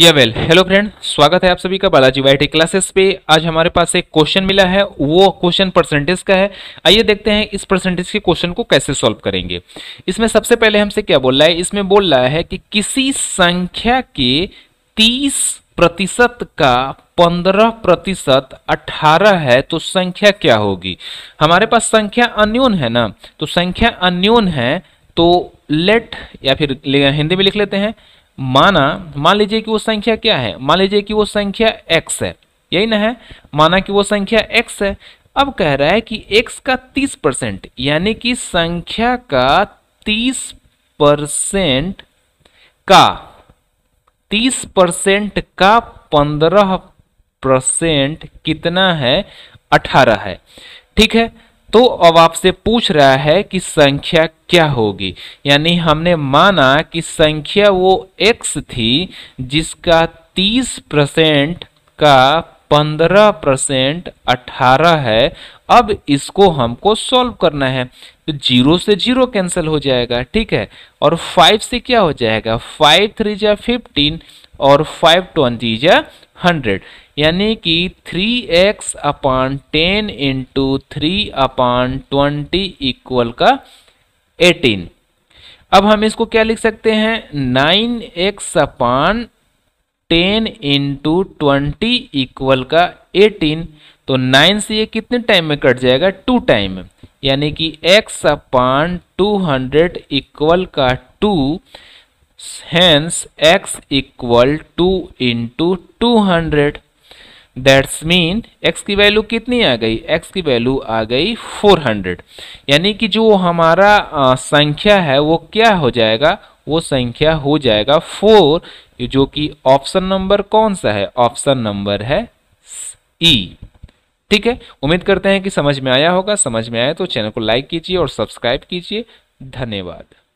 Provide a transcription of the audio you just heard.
या well hello friend स्वागत है आप सभी का बालाजी वाई क्लासेस पे आज हमारे पास एक क्वेश्चन मिला है वो क्वेश्चन परसेंटेज का है आइए देखते हैं इस परसेंटेज के क्वेश्चन को कैसे सॉल्व करेंगे इसमें सबसे पहले हमसे क्या बोल रहा है इसमें बोल रहा है कि किसी संख्या के तीस प्रतिशत का पंद्रह प्रतिशत अठारह है तो संख्या क्या होगी हमारे पास संख्या अन्यून है ना तो संख्या अन्यून है तो लेट या फिर हिंदी में लिख लेते हैं माना मान लीजिए कि वो संख्या क्या है मान लीजिए कि वो संख्या x है यही ना है माना कि वो संख्या x है अब कह रहा है कि x का 30 परसेंट यानी कि संख्या का 30 परसेंट का 30 परसेंट का 15 परसेंट कितना है 18 है ठीक है तो अब आपसे पूछ रहा है कि संख्या क्या होगी यानी हमने माना कि संख्या वो x थी जिसका 30 परसेंट का 15 परसेंट अठारह है अब इसको हमको सॉल्व करना है तो जीरो से जीरो कैंसिल हो जाएगा ठीक है और फाइव से क्या हो जाएगा फाइव थ्री जा फिफ्टीन और फाइव ट्वेंटी जा हंड्रेड यानी कि three x upon ten into three upon twenty equal का एटीन अब हम इसको क्या लिख सकते हैं nine x upon ten into twenty equal का एटीन तो नाइन से ये कितने टाइम में कट जाएगा टू टाइम यानी कि x upon two hundred equal का two hence x equal two into two hundred that's mean x की वैल्यू कितनी आ गई x की वैल्यू आ गई 400 यानी कि जो हमारा आ, संख्या है वो क्या हो जाएगा वो संख्या हो जाएगा 4 जो कि ऑप्शन नंबर कौन सा है ऑप्शन नंबर है ई e. ठीक है उम्मीद करते हैं कि समझ में आया होगा समझ में आया तो चैनल को लाइक कीजिए और सब्सक्राइब कीजिए धन्यवाद